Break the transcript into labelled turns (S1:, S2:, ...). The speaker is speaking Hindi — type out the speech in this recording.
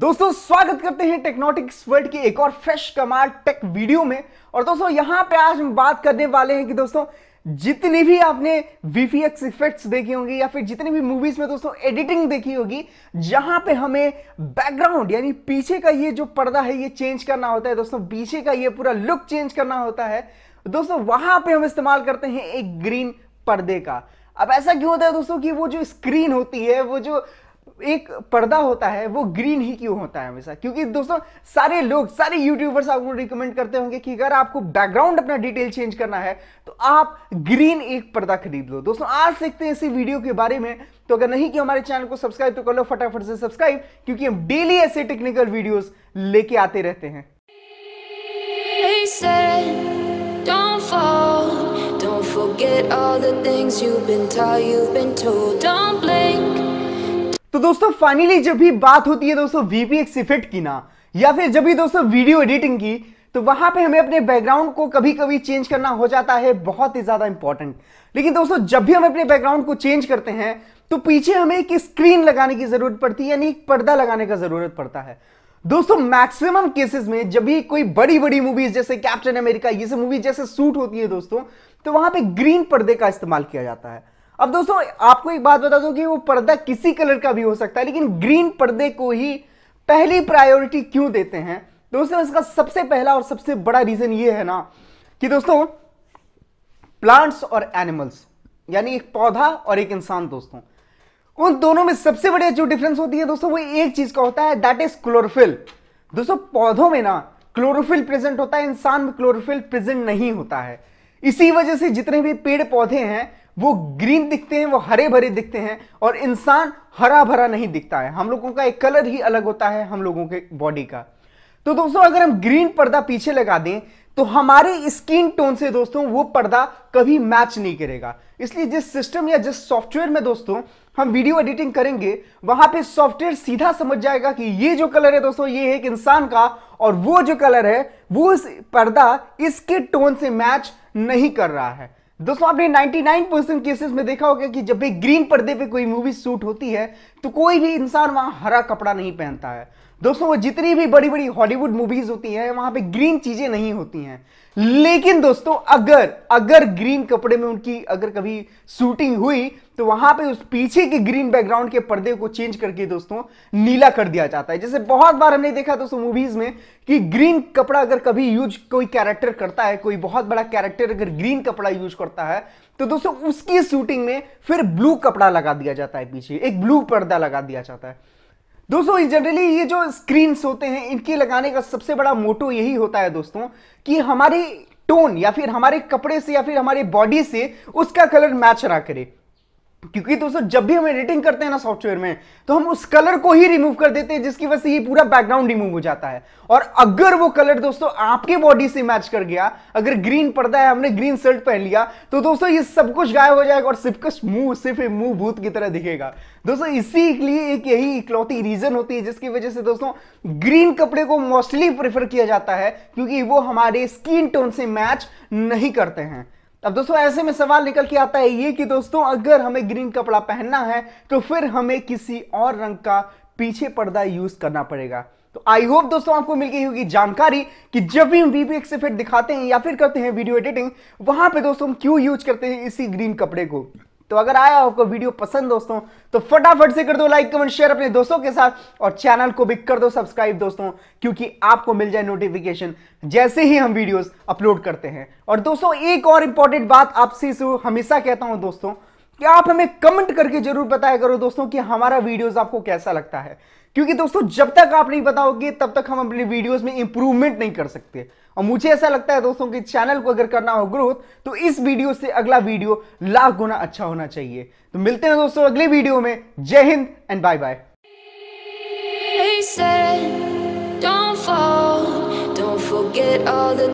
S1: दोस्तों स्वागत करते हैं टेक्नोटिक्स वर्ल्ड की एक और फ्रेश कमाल टेक वीडियो में और दोस्तों यहां पे आज हम बात करने वाले हैं कि दोस्तों जितनी भी आपने वीफीएक्स इफेक्ट्स देखी होंगी या फिर जितनी भी मूवीज में दोस्तों एडिटिंग देखी होगी जहां पे हमें बैकग्राउंड यानी पीछे का ये जो पर्दा है ये चेंज करना होता है दोस्तों पीछे का ये पूरा लुक चेंज करना होता है दोस्तों वहां पर हम इस्तेमाल करते हैं एक ग्रीन पर्दे का अब ऐसा क्यों होता है दोस्तों कि वो जो स्क्रीन होती है वो जो एक पर्दा होता है वो ग्रीन ही क्यों होता है हमेशा क्योंकि दोस्तों सारे लोग सारे यूट्यूबर्स आपको रिकमेंड करते होंगे कि अगर आपको बैकग्राउंड अपना डिटेल चेंज करना है तो आप ग्रीन एक पर्दा खरीद लो दोस्तों आज सीखते हैं इसी वीडियो के बारे में तो अगर नहीं कि हमारे चैनल को सब्सक्राइब तो कर लो फटाफट से सब्सक्राइब क्योंकि हम डेली ऐसे टेक्निकल वीडियोस लेके आते रहते हैं forget all the things you've been taught, you've been told. Don't तो दोस्तों फाइनली जब भी बात होती है दोस्तों वीपीएक्स इफेक्ट की ना या फिर जब भी दोस्तों वीडियो एडिटिंग की तो वहां पे हमें अपने बैकग्राउंड को कभी कभी चेंज करना हो जाता है बहुत ही ज्यादा इंपॉर्टेंट लेकिन दोस्तों जब भी हम अपने बैकग्राउंड को चेंज करते हैं तो पीछे हमें एक स्क्रीन लगाने की जरूरत पड़ती है यानी एक पर्दा लगाने का जरूरत पड़ता है दोस्तों मैक्सिमम केसेस में जब भी कोई बड़ी बड़ी मूवीज जैसे कैप्टन अमेरिका ये सब मूवी जैसे सूट होती है दोस्तों तो वहां पर ग्रीन पर्दे का इस्तेमाल किया जाता है अब दोस्तों आपको एक बात बता दूं कि वो पर्दा किसी कलर का भी हो सकता है लेकिन ग्रीन पर्दे को ही पहली प्रायोरिटी क्यों देते हैं दोस्तों इसका सबसे पहला और सबसे बड़ा रीजन ये है ना कि दोस्तों प्लांट्स और एनिमल्स यानी एक पौधा और एक इंसान दोस्तों उन दोनों में सबसे बड़ी जो डिफरेंस होती है दोस्तों वो एक चीज का होता है दैट इज क्लोरोफिल दोस्तों पौधों में ना क्लोरोफिल प्रेजेंट होता है इंसान में क्लोरोफिल प्रेजेंट नहीं होता है इसी वजह से जितने भी पेड़ पौधे हैं वो ग्रीन दिखते हैं वो हरे भरे दिखते हैं और इंसान हरा भरा नहीं दिखता है हम लोगों का एक कलर ही अलग होता है हम लोगों के बॉडी का तो दोस्तों अगर हम ग्रीन पर्दा पीछे लगा दें तो हमारे स्किन टोन से दोस्तों वो पर्दा कभी मैच नहीं करेगा इसलिए जिस सिस्टम या जिस सॉफ्टवेयर में दोस्तों हम वीडियो एडिटिंग करेंगे वहां पे सॉफ्टवेयर सीधा समझ जाएगा कि ये जो कलर है दोस्तों ये है एक इंसान का और वो जो कलर है वो इस पर्दा इसके टोन से मैच नहीं कर रहा है दोस्तों आपने 99 परसेंट केसेस में देखा होगा कि जब भी ग्रीन पर्दे पे कोई मूवी शूट होती है तो कोई भी इंसान वहां हरा कपड़ा नहीं पहनता है दोस्तों वो जितनी भी बड़ी बड़ी हॉलीवुड मूवीज होती हैं वहां पे ग्रीन चीजें नहीं होती हैं लेकिन दोस्तों अगर अगर ग्रीन कपड़े में उनकी अगर कभी शूटिंग हुई तो वहां पे उस पीछे के ग्रीन बैकग्राउंड के पर्दे को चेंज करके दोस्तों नीला कर दिया जाता है जैसे बहुत बार हमने देखा दोस्तों मूवीज में कि ग्रीन कपड़ा अगर कभी यूज कोई कैरेक्टर करता है कोई बहुत बड़ा कैरेक्टर अगर ग्रीन कपड़ा यूज करता है तो दोस्तों उसकी शूटिंग में फिर ब्लू कपड़ा लगा दिया जाता है पीछे एक ब्लू पर्दा लगा दिया जाता है दोस्तों इन जनरली ये जो स्क्रीन्स होते हैं इनके लगाने का सबसे बड़ा मोटो यही होता है दोस्तों कि हमारे टोन या फिर हमारे कपड़े से या फिर हमारे बॉडी से उसका कलर मैच ना करे क्योंकि दोस्तों जब भी हम एडिटिंग करते हैं ना सॉफ्टवेयर में तो हम उस कलर को ही रिमूव कर देते हैं जिसकी वजह से ये पूरा बैकग्राउंड रिमूव हो जाता है और अगर वो कलर दोस्तों आपके बॉडी से मैच कर गया अगर ग्रीन पर्दा है हमने ग्रीन शर्ट पहन लिया तो दोस्तों ये सब कुछ गायब हो जाएगा और सिर्फ कुछ मुंह सिर्फ मुंह भूत की तरह दिखेगा दोस्तों इसीलिए एक यही इकलौती रीजन होती है जिसकी वजह से दोस्तों ग्रीन कपड़े को मोस्टली प्रेफर किया जाता है क्योंकि वो हमारे स्किन टोन से मैच नहीं करते हैं अब दोस्तों ऐसे में सवाल निकल के आता है ये कि दोस्तों अगर हमें ग्रीन कपड़ा पहनना है तो फिर हमें किसी और रंग का पीछे पर्दा यूज करना पड़ेगा तो आई होप दोस्तों आपको मिल गई होगी जानकारी कि जब भी हम वीपीएक्स फिर दिखाते हैं या फिर करते हैं वीडियो एडिटिंग वहां पे दोस्तों हम क्यों यूज करते हैं इसी ग्रीन कपड़े को तो अगर आया आपको वीडियो पसंद दोस्तों तो फटाफट से कर दो लाइक कमेंट शेयर अपने दोस्तों के साथ और चैनल को भी कर दो सब्सक्राइब दोस्तों क्योंकि आपको मिल जाए नोटिफिकेशन जैसे ही हम वीडियोस अपलोड करते हैं और दोस्तों एक और इंपॉर्टेंट बात आपसे हमेशा कहता हूं दोस्तों कि आप हमें कमेंट करके जरूर बताया करो दोस्तों कि हमारा वीडियोस आपको कैसा लगता है क्योंकि दोस्तों जब तक आप नहीं बताओगे तब तक हम अपने वीडियोस में इंप्रूवमेंट नहीं कर सकते और मुझे ऐसा लगता है दोस्तों कि चैनल को अगर करना हो ग्रोथ तो इस वीडियो से अगला वीडियो लाख गुना अच्छा होना चाहिए तो मिलते हैं दोस्तों अगले वीडियो में जय हिंद एंड बाय बाय